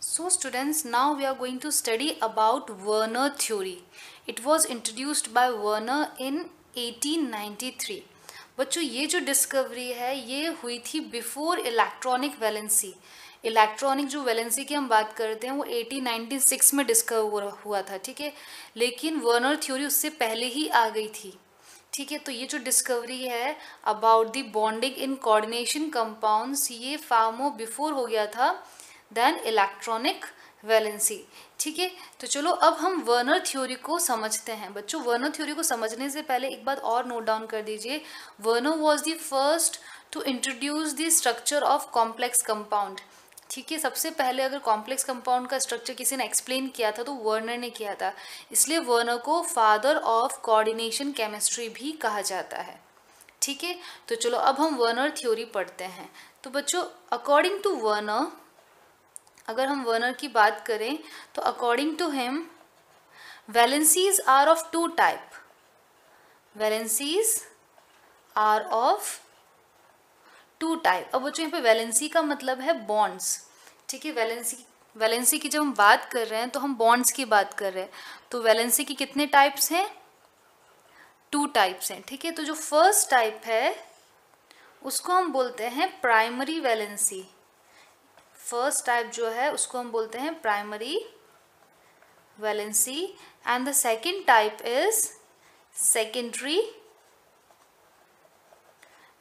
So students, now we are going to study about Werner theory. It was introduced by Werner in 1893. बच्चों ये जो discovery है ये हुई थी बिफोर इलेक्ट्रॉनिक वैलेंसी इलेक्ट्रॉनिक जो वैलेंसी की हम बात करते हैं वो 1896 में डिस्कवर हुआ था ठीक है लेकिन वर्नर थ्योरी उससे पहले ही आ गई थी ठीक है तो ये जो डिस्कवरी है about the bonding in coordination compounds ये फार्मो बिफोर हो गया था देन इलेक्ट्रॉनिक वैलेंसी ठीक है तो चलो अब हम वर्नर थ्योरी को समझते हैं बच्चों वर्नर थ्योरी को समझने से पहले एक बात और नोट डाउन कर दीजिए Werner was the first to introduce the structure of complex compound ठीक है सबसे पहले अगर कॉम्प्लेक्स कंपाउंड का स्ट्रक्चर किसी ने एक्सप्लेन किया था तो वर्नर ने किया था इसलिए वर्नर को फादर ऑफ कॉर्डिनेशन केमिस्ट्री भी कहा जाता है ठीक है तो चलो अब हम वर्नर थ्योरी पढ़ते हैं तो बच्चों अकॉर्डिंग टू वर्नर अगर हम वर्नर की बात करें तो according to him valencies are of two type valencies are of two type अब बच्चों यहाँ पे वैलेंसी का मतलब है बॉन्ड्स ठीक है वैलेंसी वैलेंसी की जब हम बात कर रहे हैं तो हम बॉन्ड्स की बात कर रहे हैं तो वैलेंसी की कितने टाइप्स हैं टू टाइप्स हैं ठीक है तो जो फर्स्ट टाइप है उसको हम बोलते हैं प्राइमरी वैलेंसी फर्स्ट टाइप जो है उसको हम बोलते हैं primary valency and the second type is secondary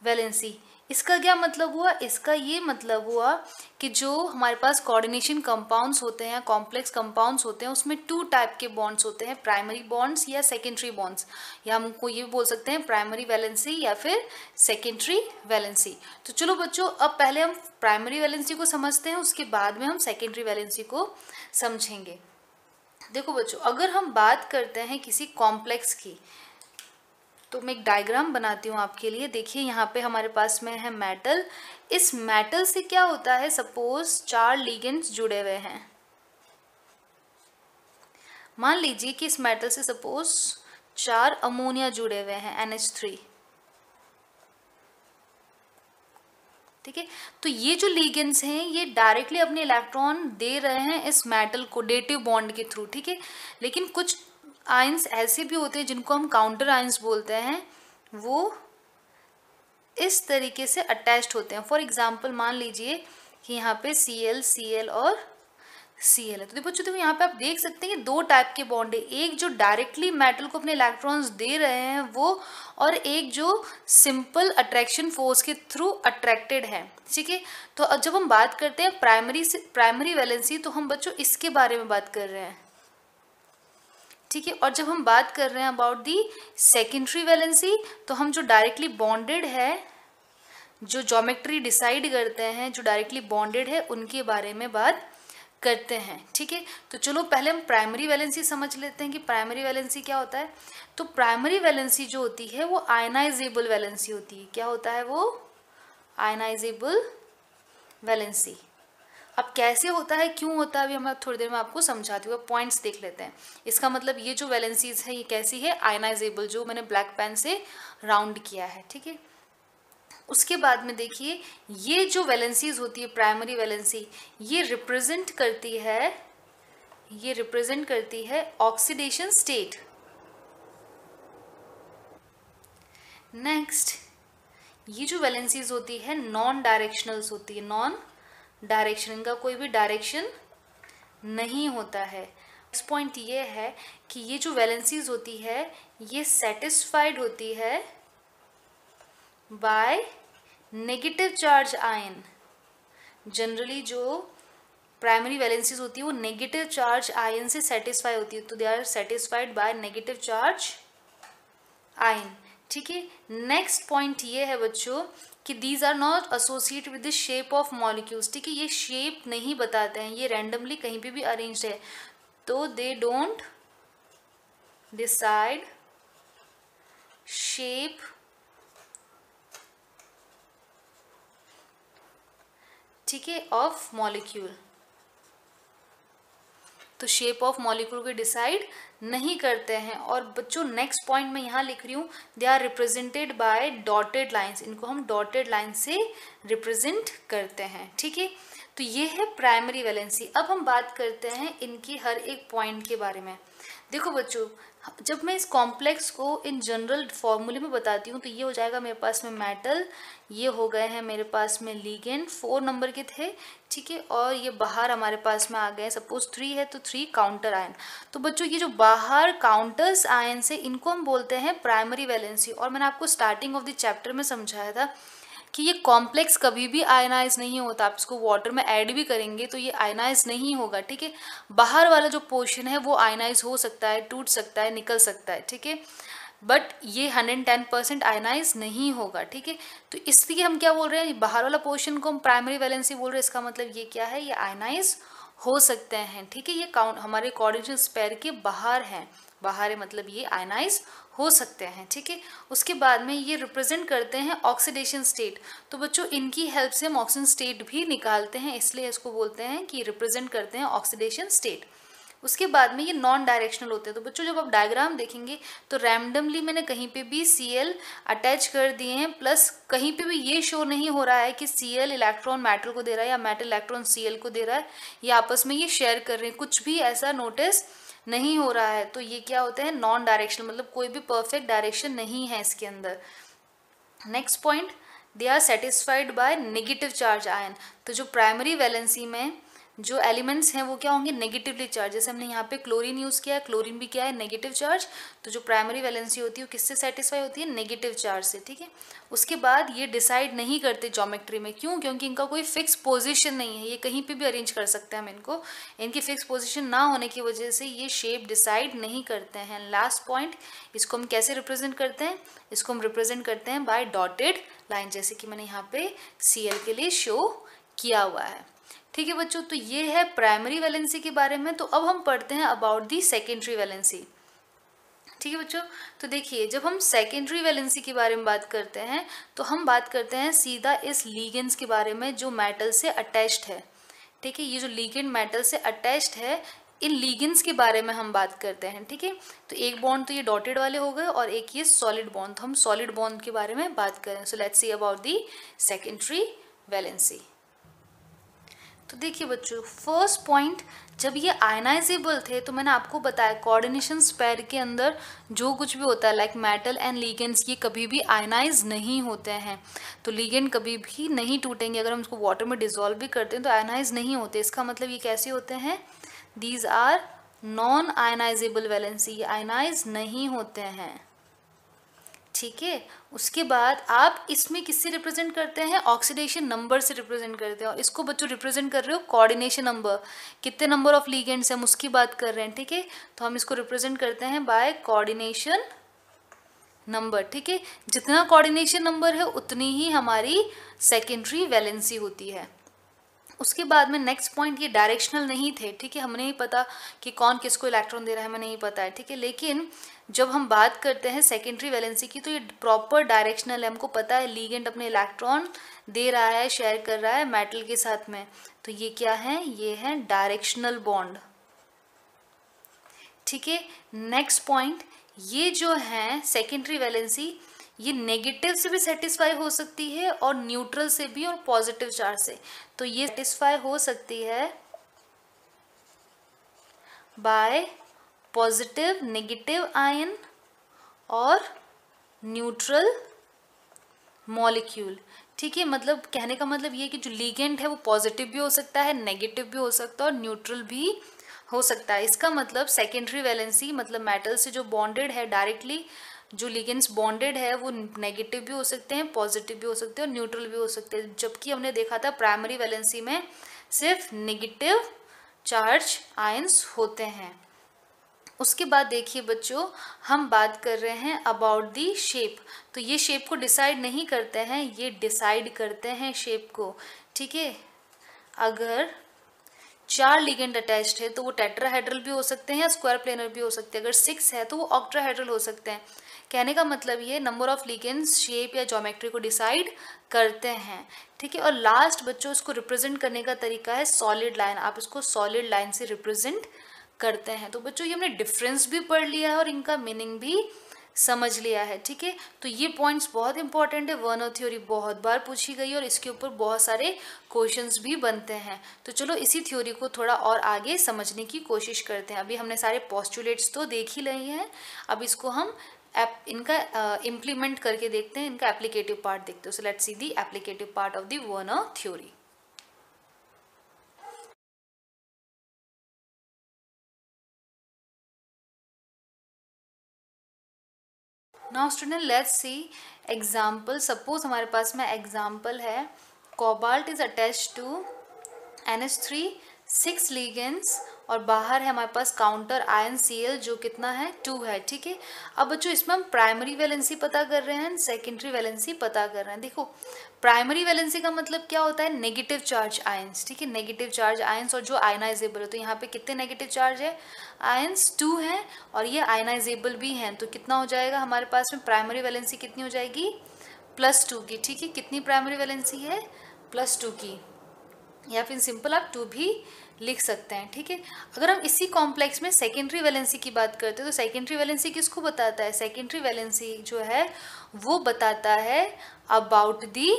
valency इसका क्या मतलब हुआ इसका ये मतलब हुआ कि जो हमारे पास कोऑर्डिनेशन कंपाउंड्स होते हैं कॉम्प्लेक्स कंपाउंड्स होते हैं उसमें टू टाइप के बॉन्ड्स होते हैं प्राइमरी बॉन्ड्स या सेकेंडरी बॉन्ड्स या हमको ये बोल सकते हैं प्राइमरी वैलेंसी या फिर सेकेंडरी वैलेंसी तो चलो बच्चों अब पहले हम प्राइमरी वैलेंसी को समझते हैं उसके बाद में हम सेकेंडरी वैलेंसी को समझेंगे देखो बच्चों अगर हम बात करते हैं किसी कॉम्प्लेक्स की तो मैं एक डायग्राम बनाती हूँ आपके लिए देखिए यहाँ पे हमारे पास में है मेटल इस मेटल से क्या होता है सपोज चार लीगेंड्स जुड़े हुए हैं मान लीजिए कि इस मेटल से सपोज चार अमोनिया जुड़े हुए हैं एन एच थ्री ठीक है तो ये जो लीगेंस हैं ये डायरेक्टली अपने इलेक्ट्रॉन दे रहे हैं इस मेटल को डेटिव बॉन्ड के थ्रू ठीक है लेकिन कुछ आयंस ऐसे भी होते हैं जिनको हम काउंटर आयंस बोलते हैं वो इस तरीके से अटैच्ड होते हैं फॉर एग्जाम्पल मान लीजिए कि यहाँ पे सी एल सी एल और सी एल है तो देखो बच्चों यहाँ पे आप देख सकते हैं कि दो टाइप के बॉन्ड है एक जो डायरेक्टली मेटल को अपने इलेक्ट्रॉन्स दे रहे हैं वो और एक जो सिंपल अट्रैक्शन फोर्स के थ्रू अट्रैक्टेड है ठीक है तो जब हम बात करते हैं प्राइमरी से प्राइमरी वैलेंसी तो हम बच्चों इसके बारे में बात कर रहे हैं ठीक है और जब हम बात कर रहे हैं अबाउट दी सेकेंडरी वैलेंसी तो हम जो डायरेक्टली बॉन्डेड है जो जोमेट्री डिसाइड करते हैं जो डायरेक्टली बॉन्डेड है उनके बारे में बात करते हैं ठीक है तो चलो पहले हम प्राइमरी वैलेंसी समझ लेते हैं कि प्राइमरी वैलेंसी क्या होता है तो प्राइमरी वैलेंसी जो होती है वो आयनाइजेबल वैलेंसी होती है क्या होता है वो आयनाइजेबल वैलेंसी अब कैसे होता है क्यों होता है अभी हम थोड़ी देर में आपको समझाती हुए पॉइंट्स देख लेते हैं इसका मतलब ये जो वैलेंसीज है ये कैसी है आयनाइजेबल जो मैंने ब्लैक पेन से राउंड किया है ठीक है उसके बाद में देखिए ये जो वैलेंसीज होती है प्राइमरी वैलेंसी ये रिप्रेजेंट करती है ये रिप्रेजेंट करती है ऑक्सीडेशन स्टेट नेक्स्ट ये जो वैलेंसीज होती है नॉन डायरेक्शनल्स होती है नॉन डायरेक्शन इनका कोई भी डायरेक्शन नहीं होता है पॉइंट ये है कि ये जो वैलेंसीज होती है ये सेटिस्फाइड होती है by negative charge ion generally जो प्राइमरी वैलेंसीज होती है वो नेगेटिव चार्ज आयन से सेटिस्फाई होती है तो they are satisfied by negative charge ion ठीक है नेक्स्ट पॉइंट ये है बच्चों कि these are not associate with the shape of molecules ठीक है ये शेप नहीं बताते हैं ये रैंडमली कहीं पे भी अरेंज्ड है तो दे डोंट डिसाइड शेप ठीक है ऑफ मॉलिक्यूल तो शेप ऑफ मॉलिक्यूल को डिसाइड नहीं करते हैं और बच्चों नेक्स्ट पॉइंट में यहाँ लिख रही हूँ they are represented by dotted lines इनको हम डॉटेड लाइन से रिप्रेजेंट करते हैं ठीक है तो ये है प्राइमरी वैलेंसी अब हम बात करते हैं इनकी हर एक पॉइंट के बारे में देखो बच्चों जब मैं इस कॉम्प्लेक्स को इन जनरल फॉर्मूले में बताती हूँ तो ये हो जाएगा मेरे पास में मेटल ये हो गए हैं मेरे पास में लीगेंड फोर नंबर के थे ठीक है और ये बाहर हमारे पास में आ गए सपोज थ्री है तो थ्री काउंटर आयन तो बच्चों ये जो बाहर काउंटर्स आयन से इनको हम बोलते हैं प्राइमरी वैलेंसी और मैंने आपको स्टार्टिंग ऑफ द चैप्टर में समझाया था कि ये कॉम्प्लेक्स कभी भी आयनाइज नहीं होता आप इसको वाटर में ऐड भी करेंगे तो ये आयनाइज नहीं होगा ठीक है बाहर वाला जो पोर्शन है वो आयनाइज हो सकता है टूट सकता है निकल सकता है ठीक है बट ये हंड्रेड टेन परसेंट आयनाइज नहीं होगा ठीक है तो इसलिए हम क्या बोल रहे हैं बाहर वाला पोर्शन को हम प्राइमरी वैलेंसी बोल रहे हैं इसका मतलब ये क्या है ये आयनाइज हो सकते हैं ठीक है ये काउंट हमारे कॉर्डिनेशन स्पेयर के बाहर हैं बाहर है मतलब ये आयनाइज हो सकते हैं ठीक है उसके बाद में ये रिप्रेजेंट करते हैं ऑक्सीडेशन स्टेट तो बच्चों इनकी हेल्प से हम ऑक्सीजन स्टेट भी निकालते हैं इसलिए इसको बोलते हैं कि रिप्रेजेंट करते हैं ऑक्सीडेशन स्टेट उसके बाद में ये नॉन डायरेक्शनल होते हैं तो बच्चों जब आप डायग्राम देखेंगे तो रैंडमली मैंने कहीं पे भी सी एल अटैच कर दिए हैं प्लस कहीं पे भी ये शो नहीं हो रहा है कि सी एल इलेक्ट्रॉन मेटल को दे रहा है या मेटल इलेक्ट्रॉन सी एल को दे रहा है या आपस में ये शेयर कर रहे हैं कुछ भी ऐसा नोटिस नहीं हो रहा है तो ये क्या होता है नॉन डायरेक्शनल मतलब कोई भी परफेक्ट डायरेक्शन नहीं है इसके अंदर next point they are satisfied by negative charge ion तो जो प्राइमरी वैलेंसी में जो एलिमेंट्स हैं वो क्या होंगे नेगेटिवली चार्ज जैसे हमने यहाँ पे क्लोरीन यूज़ किया है क्लोरीन भी क्या है नेगेटिव चार्ज तो जो प्राइमरी वैलेंसी होती है वो किससे सेटिस्फाई होती है नेगेटिव चार्ज से ठीक है उसके बाद ये डिसाइड नहीं करते जोमेट्री में क्यों क्योंकि इनका कोई फिक्स पोजिशन नहीं है ये कहीं पर भी अरेंज कर सकते हैं हम इनको इनकी फिक्स पोजिशन ना होने की वजह से ये शेप डिसाइड नहीं करते हैं लास्ट पॉइंट इसको हम कैसे रिप्रेजेंट करते हैं इसको हम रिप्रेजेंट करते हैं बाय डॉटेड लाइन जैसे कि मैंने यहाँ पे सी के लिए शो किया हुआ है ठीक है बच्चों तो ये है प्राइमरी वैलेंसी के बारे में तो अब हम पढ़ते हैं अबाउट दी सेकेंडरी वैलेंसी ठीक है बच्चों तो देखिए जब हम सेकेंडरी वैलेंसी के बारे में बात करते हैं तो हम बात करते हैं सीधा इस लीगेंस के बारे में जो मेटल से अटैच्ड है ठीक है ये जो लीगेंड मेटल से अटैच्ड है इन लीगेंस के बारे में हम बात करते हैं ठीक है तो एक बॉन्ड तो ये डॉटेड वाले हो गए और एक ये सॉलिड बॉन्ड तो हम सॉलिड बॉन्ड के बारे में बात करें so let's see about the secondary valency तो देखिए बच्चों फर्स्ट पॉइंट जब ये आयनाइजेबल थे तो मैंने आपको बताया कोऑर्डिनेशन स्पेयर के अंदर जो कुछ भी होता है लाइक मेटल एंड लीगेंड्स ये कभी भी आयनाइज नहीं होते हैं तो लीगेंड कभी भी नहीं टूटेंगे अगर हम उसको वाटर में डिजोल्व भी करते हैं तो आयनाइज नहीं होते इसका मतलब ये कैसे होते हैं these are non ionisable valency ये आयनाइज नहीं होते हैं ठीक है उसके बाद आप इसमें किससे रिप्रेजेंट करते हैं ऑक्सीडेशन नंबर से रिप्रेजेंट करते हैं और इसको बच्चों रिप्रेजेंट कर रहे हो कोऑर्डिनेशन नंबर कितने नंबर ऑफ लीगेंड्स हम उसकी बात कर रहे हैं ठीक है तो हम इसको रिप्रेजेंट करते हैं बाय कोऑर्डिनेशन नंबर ठीक है जितना कोऑर्डिनेशन नंबर है उतनी ही हमारी सेकेंडरी वैलेंसी होती है उसके बाद में नेक्स्ट पॉइंट ये डायरेक्शनल नहीं थे ठीक है हमें नहीं पता कि कौन किसको इलेक्ट्रॉन दे रहा है हमें नहीं पता है ठीक है लेकिन जब हम बात करते हैं सेकेंडरी वैलेंसी की तो ये प्रॉपर डायरेक्शनल है हमको पता है लीगेंड अपने इलेक्ट्रॉन दे रहा है शेयर कर रहा है मेटल के साथ में तो ये क्या है ये है डायरेक्शनल बॉन्ड ठीक है नेक्स्ट पॉइंट ये जो है सेकेंडरी वैलेंसी ये नेगेटिव से भी सेटिस्फाई हो सकती है और न्यूट्रल से भी और पॉजिटिव चार्ज से तो ये सेटिस्फाई हो सकती है बाय पॉजिटिव नेगेटिव आयन और न्यूट्रल मॉलिक्यूल ठीक है मतलब कहने का मतलब ये कि जो लीगेंट है वो पॉजिटिव भी हो सकता है नेगेटिव भी हो सकता है और न्यूट्रल भी हो सकता है इसका मतलब सेकेंडरी वैलेंसी मतलब मेटल से जो बॉन्डेड है डायरेक्टली जो लिगेंड्स बॉन्डेड है वो नेगेटिव भी हो सकते हैं पॉजिटिव भी हो सकते हैं और न्यूट्रल भी हो सकते हैं जबकि हमने देखा था प्राइमरी वैलेंसी में सिर्फ नेगेटिव चार्ज आयंस होते हैं उसके बाद देखिए बच्चों हम बात कर रहे हैं अबाउट दी शेप तो ये शेप को डिसाइड नहीं करते हैं ये डिसाइड करते हैं शेप को ठीक है अगर चार लिगेंड अटैच्ड है तो वो टेट्राहेड्रल भी हो सकते हैं या स्क्वायर प्लेनर भी हो सकते हैं अगर सिक्स है तो वो ऑक्ट्राहेड्रल हो सकते हैं कहने का मतलब ये नंबर ऑफ लिगेंड्स शेप या जोमेट्री को डिसाइड करते हैं ठीक है और लास्ट बच्चों इसको रिप्रेजेंट करने का तरीका है सॉलिड लाइन आप इसको सॉलिड लाइन से रिप्रेजेंट करते हैं तो बच्चों ये हमने डिफरेंस भी पढ़ लिया है और इनका मीनिंग भी समझ लिया है ठीक है तो ये पॉइंट्स बहुत इंपॉर्टेंट है वर्नर थ्योरी बहुत बार पूछी गई और इसके ऊपर बहुत सारे क्वेश्चंस भी बनते हैं तो चलो इसी थ्योरी को थोड़ा और आगे समझने की कोशिश करते हैं अभी हमने सारे पॉस्टुलेट्स तो देख ही लिए हैं अब इसको हम एप इनका इम्प्लीमेंट करके देखते हैं इनका एप्लीकेटिव पार्ट देखते हैं so let's see the applicative part of the Werner theory now student let's see example suppose हमारे पास में एग्जाम्पल है cobalt is attach to N S three six ligands और बाहर है हमारे पास काउंटर आयन सी एल जो कितना है टू है ठीक है अब बच्चों इसमें हम प्राइमरी वैलेंसी पता कर रहे हैं सेकेंडरी वैलेंसी पता कर रहे हैं देखो प्राइमरी वैलेंसी का मतलब क्या होता है नेगेटिव चार्ज आयंस ठीक है नेगेटिव चार्ज आयंस और जो आयनाइजेबल है तो यहाँ पे कितने नेगेटिव चार्ज है आयंस टू हैं और ये आयनाइजेबल भी हैं तो कितना हो जाएगा हमारे पास में प्राइमरी वैलेंसी कितनी हो जाएगी प्लस टू की ठीक है कितनी प्राइमरी वैलेंसी है प्लस टू की या फिर सिंपल आप टू भी लिख सकते हैं ठीक है अगर हम इसी कॉम्प्लेक्स में सेकेंडरी वैलेंसी की बात करते हैं तो सेकेंडरी वैलेंसी किसको बताता है सेकेंडरी वैलेंसी जो है वो बताता है about the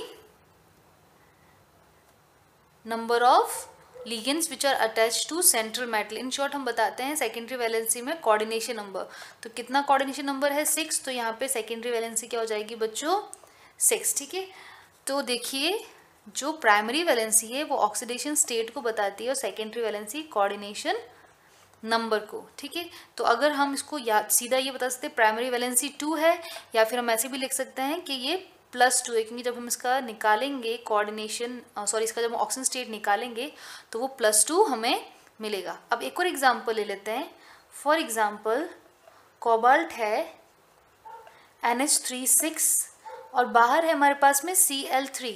number of ligands which are attach to central metal in short हम बताते हैं सेकेंडरी वैलेंसी में कॉर्डिनेशन नंबर तो कितना कॉर्डिनेशन नंबर है सिक्स तो यहाँ पे सेकेंडरी वैलेंसी क्या हो जाएगी बच्चों सिक्स ठीक है तो देखिए जो प्राइमरी वैलेंसी है वो ऑक्सीडेशन स्टेट को बताती है और सेकेंडरी वैलेंसी कोऑर्डिनेशन नंबर को ठीक है तो अगर हम इसको या सीधा ये बता सकते हैं प्राइमरी वैलेंसी टू है या फिर हम ऐसे भी लिख सकते हैं कि ये प्लस टू है क्योंकि जब हम इसका निकालेंगे कोऑर्डिनेशन सॉरी इसका जब हम ऑक्सीजन स्टेट निकालेंगे तो वो प्लस टू हमें मिलेगा अब एक और एग्जाम्पल ले लेते हैं फॉर एग्ज़ाम्पल कोबाल्ट है एन एच थ्री सिक्स और बाहर है हमारे पास में सी एल थ्री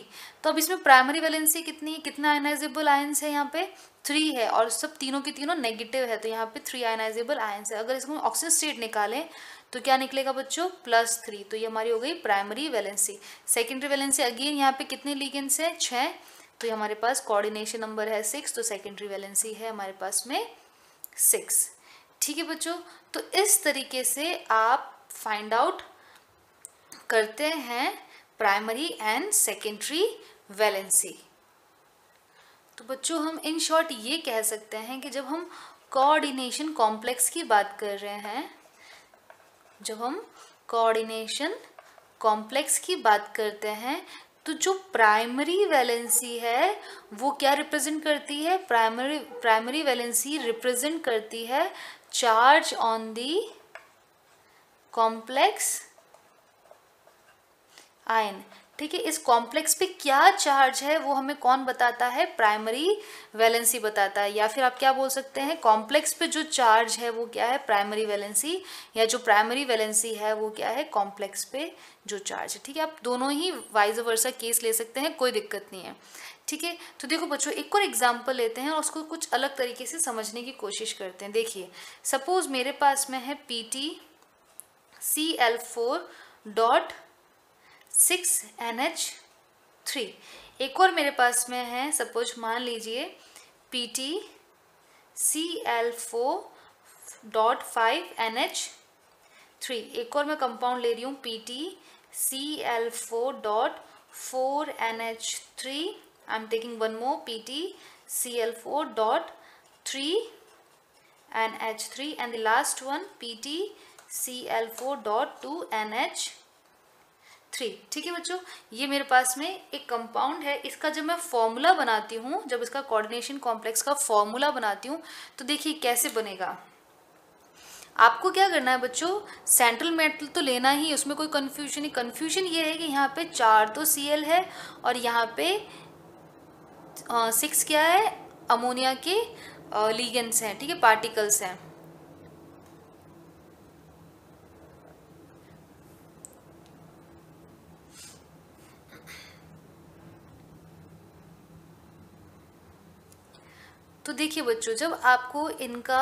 तो अब इसमें प्राइमरी वैलेंसी कितनी कितना आयनाइजेबल आयन्स है यहाँ पे थ्री है और सब तीनों के तीनों नेगेटिव है तो यहाँ पे थ्री आयनाइजेबल आयन्स है अगर इसको ऑक्सीजन स्टेट निकालें तो क्या निकलेगा बच्चों प्लस थ्री तो ये हमारी हो गई primary valency secondary valency again यहाँ पे कितने लीगेंस हैं छः तो ये हमारे पास कोऑर्डिनेशन नंबर है सिक्स तो सेकेंडरी वैलेंसी है हमारे पास में सिक्स ठीक है बच्चों तो इस तरीके से आप फाइंड आउट करते हैं प्राइमरी एंड सेकेंडरी वैलेंसी तो बच्चों हम इन शॉर्ट ये कह सकते हैं कि जब हम कोऑर्डिनेशन कॉम्प्लेक्स की बात कर रहे हैं जब हम कोऑर्डिनेशन कॉम्प्लेक्स की बात करते हैं तो जो प्राइमरी वैलेंसी है वो क्या रिप्रेजेंट करती है प्राइमरी प्राइमरी वैलेंसी रिप्रेजेंट करती है charge on the complex ion ठीक है इस कॉम्प्लेक्स पे क्या चार्ज है वो हमें कौन बताता है प्राइमरी वैलेंसी बताता है या फिर आप क्या बोल सकते हैं कॉम्प्लेक्स पे जो चार्ज है वो क्या है प्राइमरी वैलेंसी या जो प्राइमरी वैलेंसी है वो क्या है कॉम्प्लेक्स पे जो चार्ज है ठीक है आप दोनों ही वाइज वर्सा केस ले सकते हैं कोई दिक्कत नहीं है ठीक है तो देखो बच्चों एक और एग्जाम्पल लेते हैं और उसको कुछ अलग तरीके से समझने की कोशिश करते हैं देखिए सपोज मेरे पास में है P T C L four dot six N H three एक और मेरे पास में है सपोज मान लीजिए P T C L four dot five N H three एक और मैं कंपाउंड ले रही हूँ P T C L four dot four N H three I am taking one more P T C L four dot three N H three and the last one P T C L four dot two N H three ठीक है बच्चों ये मेरे पास में एक compound है इसका जब मैं फॉर्मूला बनाती हूँ जब इसका कोऑर्डिनेशन कॉम्प्लेक्स का फॉर्मूला बनाती हूँ तो देखिए कैसे बनेगा आपको क्या करना है बच्चों सेंट्रल मेटल तो लेना ही उसमें कोई कन्फ्यूजन नहीं कन्फ्यूजन ये है कि यहाँ पे चार तो सी है और यहाँ पे सिक्स क्या है अमोनिया के लीगेंस हैं ठीक है पार्टिकल्स हैं तो देखिए बच्चों जब आपको इनका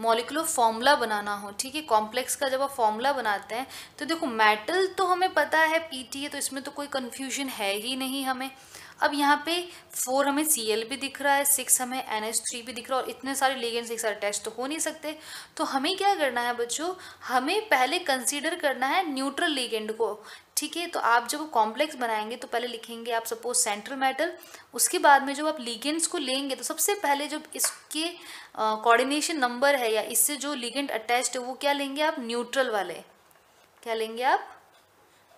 मॉलिकुलर फॉर्मूला बनाना हो ठीक है कॉम्प्लेक्स का जब आप फॉर्मूला बनाते हैं तो देखो मेटल तो हमें पता है टी है तो इसमें तो कोई कन्फ्यूजन है ही नहीं हमें अब यहाँ पे फोर हमें सी एल भी दिख रहा है सिक्स हमें एन एस थ्री भी दिख रहा है और इतने सारे लिगेंड्स एक सारे टेस्ट तो हो नहीं सकते तो हमें क्या करना है बच्चों हमें पहले कंसीडर करना है न्यूट्रल लेगेंड को ठीक है तो आप जब कॉम्प्लेक्स बनाएंगे तो पहले लिखेंगे आप सपोज सेंट्रल मेटल उसके बाद में जब आप लीगेंट्स को लेंगे तो सबसे पहले जब इसके कोऑर्डिनेशन नंबर है या इससे जो लीगेंट अटैच्ड है वो क्या लेंगे आप न्यूट्रल वाले क्या लेंगे आप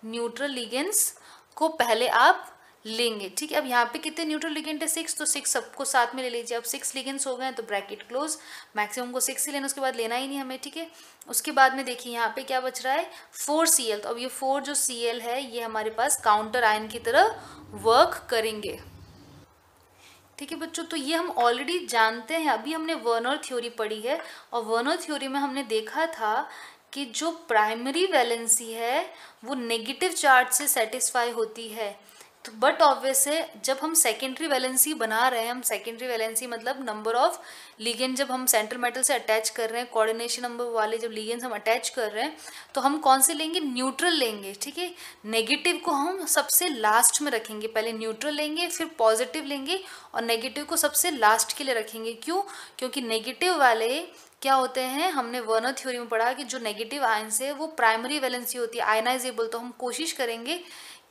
न्यूट्रल लीगेंट्स को पहले आप लेंगे ठीक है अब यहाँ पे कितने न्यूट्रल लिगेंट है सिक्स तो सिक्स सबको साथ में ले लीजिए अब सिक्स लिगेंट्स हो गए हैं तो ब्रैकेट क्लोज मैक्सिमम को सिक्स ही लेना उसके बाद लेना ही नहीं हमें ठीक है उसके बाद में देखिए यहाँ पे क्या बच रहा है फोर सी तो अब ये फोर जो सी है ये हमारे पास काउंटर आयन की तरह वर्क करेंगे ठीक है बच्चों तो ये हम ऑलरेडी जानते हैं अभी हमने वर्नर थ्योरी पढ़ी है और वर्नर थ्योरी में हमने देखा था कि जो प्राइमरी वैलेंसी है वो नेगेटिव चार्ज से सेटिस्फाई होती है तो बट ऑब्वियस है जब हम सेकेंडरी वैलेंसी बना रहे हैं हम सेकेंडरी वैलेंसी मतलब नंबर ऑफ लीगेंड जब हम सेंट्रल मेटल से अटैच कर रहे हैं कोऑर्डिनेशन नंबर वाले जब लीगेंड्स हम अटैच कर रहे हैं तो हम कौन से लेंगे न्यूट्रल लेंगे ठीक है नेगेटिव को हम सबसे लास्ट में रखेंगे पहले न्यूट्रल लेंगे फिर पॉजिटिव लेंगे और नेगेटिव को सबसे लास्ट के लिए रखेंगे क्यों क्योंकि नेगेटिव वाले क्या होते हैं हमने वर्नर थ्योरी में पढ़ा कि जो नेगेटिव आयन्स है वो प्राइमरी वैलेंसी होती है आयनाइजेबल तो हम कोशिश करेंगे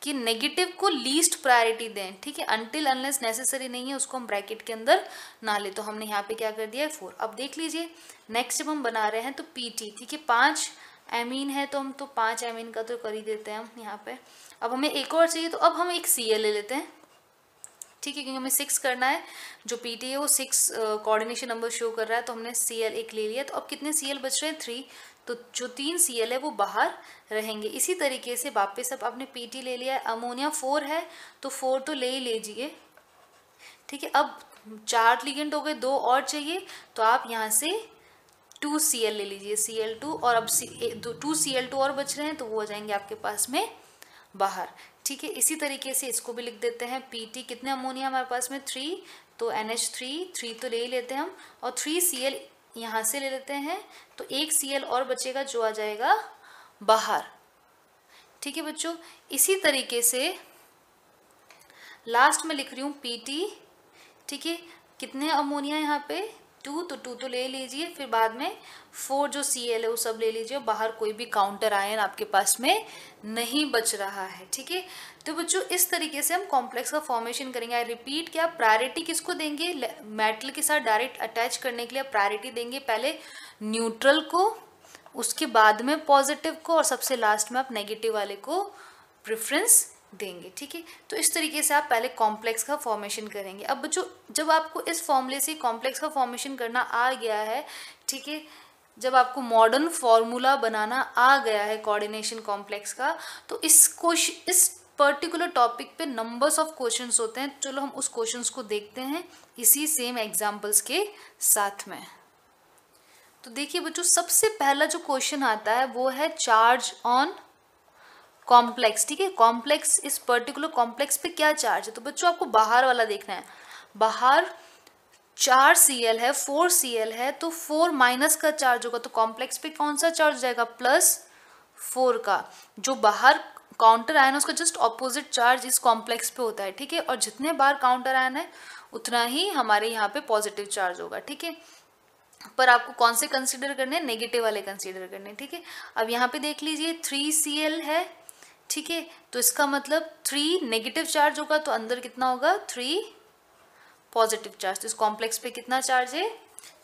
कि नेगेटिव को लीस्ट प्रायोरिटी दें ठीक है अनटिल अनलेस नेसेसरी नहीं है उसको हम ब्रैकेट के अंदर ना ले तो हमने यहाँ पे क्या कर दिया है फोर अब देख लीजिए नेक्स्ट जब हम बना रहे हैं तो पी टी ठीक है पाँच एमीन है तो हम तो पाँच एमीन का तो कर ही देते हैं हम यहाँ पे अब हमें एक और चाहिए तो अब हम एक सी ले लेते हैं ठीक है क्योंकि हमें सिक्स करना है जो पी टी है वो सिक्स कोऑर्डिनेशन नंबर शो कर रहा है तो हमने सी एल एक ले लिया तो अब कितने सी एल बच रहे हैं थ्री तो जो तीन सी है वो बाहर रहेंगे इसी तरीके से वापस अब आपने पी ले लिया है अमोनिया फोर है तो फोर तो ले ही लीजिए ठीक है अब चार लिगेंड हो गए दो और चाहिए तो आप यहाँ से टू सी एल ले लीजिए सी एल टू और अब C two C L two और बच रहे हैं तो वो हो जाएंगे आपके पास में बाहर ठीक है इसी तरीके से इसको भी लिख देते हैं पी टी कितने अमोनिया हमारे पास में थ्री तो एन एच थ्री थ्री तो ले ही लेते हैं हम और थ्री सी एल यहाँ से ले लेते हैं तो एक सी और बचेगा जो आ जाएगा बाहर ठीक है बच्चों इसी तरीके से लास्ट में लिख रही हूँ पी टी ठीक है कितने अमोनिया यहाँ पे टू तो टू तो ले लीजिए फिर बाद में फोर जो सी एल है वो सब ले लीजिए बाहर कोई भी काउंटर आयन आपके पास में नहीं बच रहा है ठीक है तो बच्चों इस तरीके से हम कॉम्प्लेक्स का फॉर्मेशन करेंगे आई रिपीट क्या प्रायोरिटी किसको देंगे मेटल के साथ डायरेक्ट अटैच करने के लिए प्रायोरिटी देंगे पहले न्यूट्रल को उसके बाद में पॉजिटिव को और सबसे लास्ट में आप नेगेटिव वाले को प्रेफरेंस देंगे ठीक है तो इस तरीके से आप पहले कॉम्प्लेक्स का फॉर्मेशन करेंगे अब बच्चों जब आपको इस फॉर्मूले से कॉम्प्लेक्स का फॉर्मेशन करना आ गया है ठीक है जब आपको मॉडर्न फॉर्मूला बनाना आ गया है कोऑर्डिनेशन कॉम्प्लेक्स का तो इस क्वेश्चन इस पर्टिकुलर टॉपिक पे नंबर्स ऑफ क्वेश्चंस होते हैं चलो हम उस क्वेश्चंस को देखते हैं इसी सेम एग्जांपल्स के साथ में तो देखिए बच्चों सबसे पहला जो क्वेश्चन आता है वो है चार्ज ऑन कॉम्प्लेक्स ठीक है कॉम्प्लेक्स इस पर्टिकुलर कॉम्प्लेक्स पे क्या चार्ज है तो बच्चों आपको बाहर वाला देखना है बाहर चार सी एल है फोर सी एल है तो फोर माइनस का चार्ज होगा तो कॉम्प्लेक्स पे कौन सा चार्ज जाएगा प्लस फोर का जो बाहर काउंटर आयन उसका जस्ट ऑपोजिट चार्ज इस कॉम्प्लेक्स पे होता है ठीक है और जितने बार काउंटर आयन है उतना ही हमारे यहाँ पे पॉजिटिव चार्ज होगा ठीक है पर आपको कौन से कंसिडर करने हैं नेगेटिव वाले कंसिडर करने ठीक है अब यहाँ पे देख लीजिए थ्री सी एल है ठीक है तो इसका मतलब थ्री नेगेटिव चार्ज होगा तो अंदर कितना होगा थ्री पॉजिटिव चार्ज तो इस कॉम्प्लेक्स पे कितना चार्ज है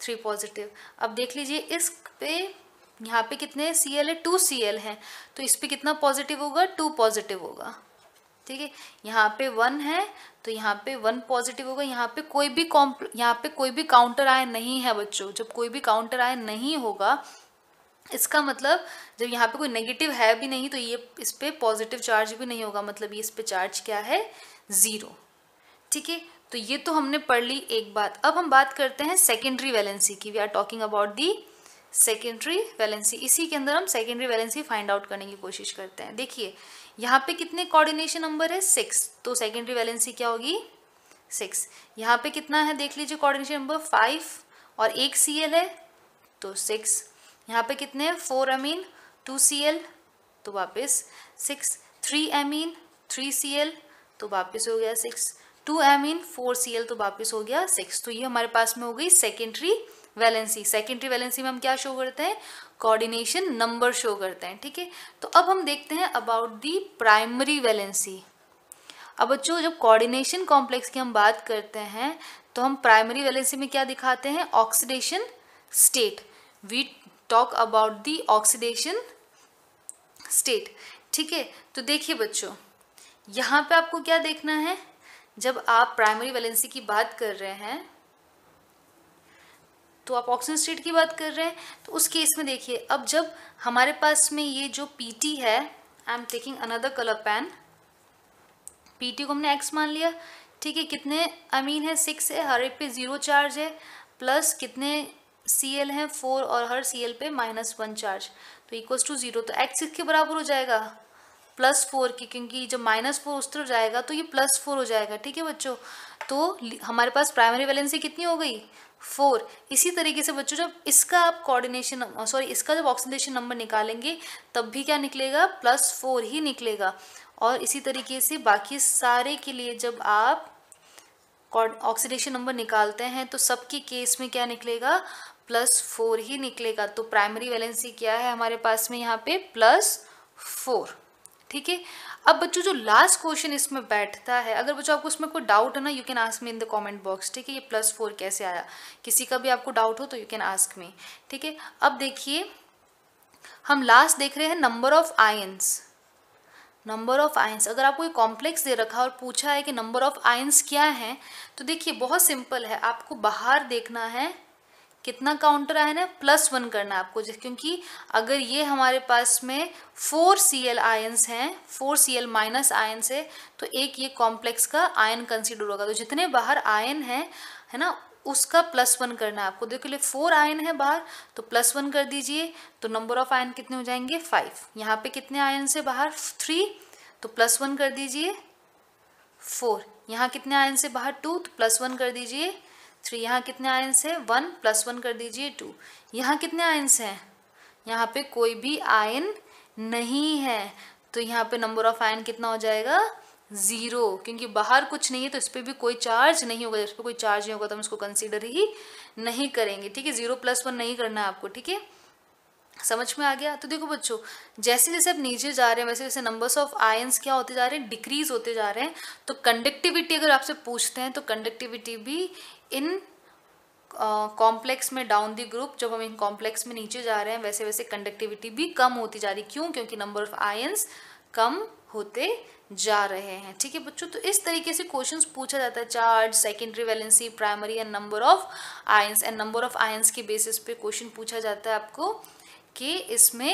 थ्री पॉजिटिव अब देख लीजिए इस पे यहाँ पे कितने सी एल है टू सी एल है तो इस पर कितना पॉजिटिव होगा टू पॉजिटिव होगा ठीक है यहाँ पे वन है तो यहाँ पे वन पॉजिटिव होगा यहाँ पे कोई भी कॉम्प यहाँ पे कोई भी काउंटर आए नहीं है बच्चों जब कोई भी काउंटर आए नहीं होगा इसका मतलब जब यहाँ पे कोई नेगेटिव है भी नहीं तो ये इस पर पॉजिटिव चार्ज भी नहीं होगा मतलब ये इस पर चार्ज क्या है ज़ीरो ठीक है तो ये तो हमने पढ़ ली एक बात अब हम बात करते हैं सेकेंडरी वैलेंसी की we are talking about the secondary valency इसी के अंदर हम सेकेंडरी वैलेंसी फाइंड आउट करने की कोशिश करते हैं देखिए यहाँ पे कितने कोऑर्डिनेशन नंबर है सिक्स तो सेकेंडरी वैलेंसी क्या होगी सिक्स यहाँ पे कितना है देख लीजिए कोऑर्डिनेशन नंबर फाइव और एक सी है तो सिक्स यहाँ पे कितने four amine two C L तो वापस six three amine three C L तो वापस हो गया six two amine four C L तो वापस हो गया सिक्स तो ये हमारे पास में हो गई सेकेंडरी वैलेंसी सेकेंडरी वैलेंसी में हम क्या शो करते हैं कोऑर्डिनेशन नंबर शो करते हैं ठीक है तो अब हम देखते हैं अबाउट दी प्राइमरी वैलेंसी अब बच्चों जब कोऑर्डिनेशन कॉम्प्लेक्स की हम बात करते हैं तो हम प्राइमरी वैलेंसी में क्या दिखाते हैं oxidation state we talk about the oxidation state ठीक है तो देखिए बच्चों यहाँ पे आपको क्या देखना है जब आप प्राइमरी वैलेंसी की बात कर रहे हैं तो आप ऑक्सीजन स्टेट की बात कर रहे हैं तो उस केस में देखिए अब जब हमारे पास में ये जो पीटी है I am taking another colour pen PT को हमने एक्स मान लिया ठीक है कितने अमीन है सिक्स है हर एक पे ज़ीरो चार्ज है प्लस कितने सी एल है फोर और हर सी एल पे माइनस वन चार्ज तो इक्वल्स टू ज़ीरो तो एक्स इसके बराबर हो जाएगा प्लस फोर की क्योंकि जब माइनस फोर उस तरफ जाएगा तो ये प्लस फोर हो जाएगा ठीक है बच्चों तो हमारे पास प्राइमरी वैलेंसी कितनी हो गई फोर इसी तरीके से बच्चों जब इसका आप कोऑर्डिनेशन सॉरी इसका जब ऑक्सीडेशन नंबर निकालेंगे तब भी क्या निकलेगा प्लस फोर ही निकलेगा और इसी तरीके से बाकी सारे के लिए जब आप ऑक्सीडेशन नंबर निकालते हैं तो सबके केस में क्या निकलेगा प्लस फोर ही निकलेगा तो प्राइमरी वैलेंसी क्या है हमारे पास में यहाँ पे प्लस फोर ठीक है अब बच्चों जो लास्ट क्वेश्चन इसमें बैठता है अगर बच्चों आपको इसमें कोई डाउट है ना you can ask me in the comment box ठीक है ये प्लस फोर कैसे आया किसी का भी आपको डाउट हो तो यू कैन आस्क मी ठीक है अब देखिए हम लास्ट देख रहे हैं number of ions number of ions अगर आपको ये कॉम्प्लेक्स दे रखा और पूछा है कि नंबर ऑफ आयंस क्या हैं तो देखिए बहुत सिंपल है आपको बाहर देखना है कितना काउंटर आयन है प्लस वन करना है आपको क्योंकि अगर ये हमारे पास में फोर सी एल आयन्स हैं four C L minus ions है तो एक ये कॉम्प्लेक्स का आयन कंसिडर होगा तो जितने बाहर आयन हैं है ना उसका प्लस वन करना है आपको देखो लिए फोर आयन है बाहर तो प्लस वन कर दीजिए तो नंबर ऑफ आयन कितने हो जाएंगे फाइव यहाँ पे कितने आयन से बाहर थ्री तो प्लस वन कर दीजिए फोर यहाँ कितने आयन से बाहर टू तो प्लस वन कर दीजिए थ्री यहाँ कितने आयंस हैं वन प्लस वन कर दीजिए टू यहाँ कितने आयंस हैं यहाँ पे कोई भी आयन नहीं है तो यहाँ पे नंबर ऑफ आयन कितना हो जाएगा ज़ीरो क्योंकि बाहर कुछ नहीं है तो इस पर भी कोई चार्ज नहीं होगा इस पर कोई चार्ज नहीं होगा तो हम इसको कंसिडर ही नहीं करेंगे ठीक है ज़ीरो प्लस वन नहीं करना है आपको ठीक है समझ में आ गया तो देखो बच्चों जैसे जैसे आप नीचे जा रहे हैं वैसे वैसे नंबर्स ऑफ आयंस क्या होते जा रहे हैं डिक्रीज होते जा रहे हैं तो कंडक्टिविटी अगर आपसे पूछते हैं तो कंडक्टिविटी भी इन कॉम्प्लेक्स uh, में डाउन दी ग्रुप जब हम इन कॉम्प्लेक्स में नीचे जा रहे हैं वैसे वैसे कंडक्टिविटी भी कम होती जा रही क्यों क्योंकि नंबर ऑफ आयंस कम होते जा रहे हैं ठीक है बच्चों तो इस तरीके से क्वेश्चंस पूछा जाता है charge secondary valency primary and number of ions and number of ions के बेसिस पे क्वेश्चन पूछा जाता है आपको कि इसमें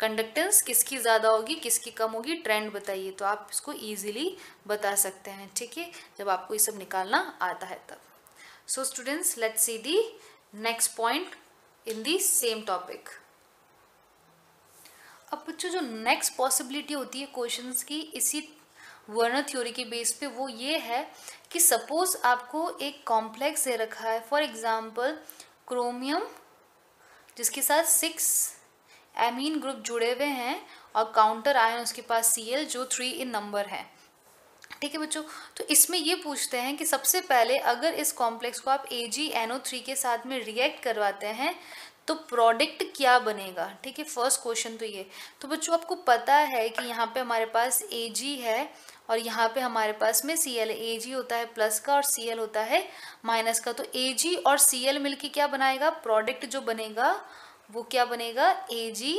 कंडक्टेंस किसकी ज़्यादा होगी किसकी कम होगी ट्रेंड बताइए तो आप इसको ईजिली बता सकते हैं ठीक है जब आपको ये सब निकालना आता है तब so students let's see the next point in the same topic अब बच्चों जो नेक्स्ट पॉसिबिलिटी होती है क्वेश्चंस की इसी वर्नर थ्योरी के बेस पे वो ये है कि सपोज आपको एक कॉम्प्लेक्स दे रखा है फॉर एग्जांपल क्रोमियम जिसके साथ सिक्स एमीन ग्रुप जुड़े हुए हैं और काउंटर आयन उसके पास सी जो थ्री इन नंबर है ठीक है बच्चों तो इसमें ये पूछते हैं कि सबसे पहले अगर इस कॉम्प्लेक्स को आप ए जी के साथ में रिएक्ट करवाते हैं तो प्रोडक्ट क्या बनेगा ठीक है फर्स्ट क्वेश्चन तो ये तो बच्चों आपको पता है कि यहाँ पे हमारे पास ए जी है और यहाँ पे हमारे पास में सी एल ए जी होता है प्लस का और सी एल होता है माइनस का तो ए जी और सी एल मिलके क्या बनाएगा प्रोडक्ट जो बनेगा वो क्या बनेगा ए जी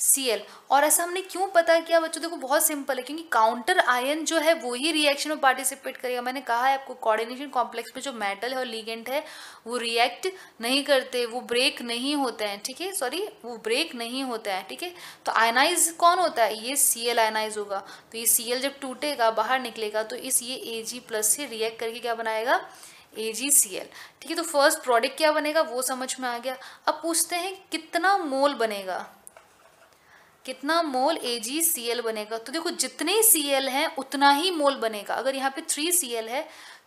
सी और ऐसा हमने क्यों पता किया बच्चों देखो बहुत सिंपल है क्योंकि काउंटर आयन जो है वो ही रिएक्शन में पार्टिसिपेट करेगा मैंने कहा है आपको कोऑर्डिनेशन कॉम्प्लेक्स में जो मेटल है और लीगेंट है वो रिएक्ट नहीं करते वो ब्रेक नहीं होते हैं ठीक है सॉरी वो ब्रेक नहीं होते हैं ठीक है तो आयनाइज कौन होता है ये सी एल आयनाइज होगा तो ये सी एल जब टूटेगा बाहर निकलेगा तो इस ये ए जी प्लस से रिएक्ट करके क्या बनाएगा ए जी सी एल ठीक है तो फर्स्ट प्रोडक्ट क्या बनेगा वो समझ में आ गया अब पूछते हैं कितना मोल बनेगा कितना मोल ए जी सी एल बनेगा तो देखो जितने सी एल हैं उतना ही मोल बनेगा अगर यहाँ पे थ्री सी एल है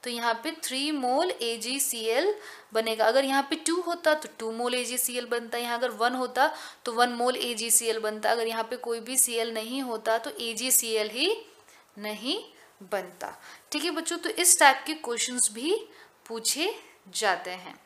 तो यहाँ पे थ्री मोल ए जी सी एल बनेगा अगर यहाँ पे टू होता तो to mole A ji C L बनता यहाँ अगर वन होता तो वन मोल ए जी सी एल बनता अगर यहाँ पे कोई भी सी एल नहीं होता तो ए जी सी एल ही नहीं बनता ठीक है बच्चों तो इस टाइप के क्वेश्चंस भी पूछे जाते हैं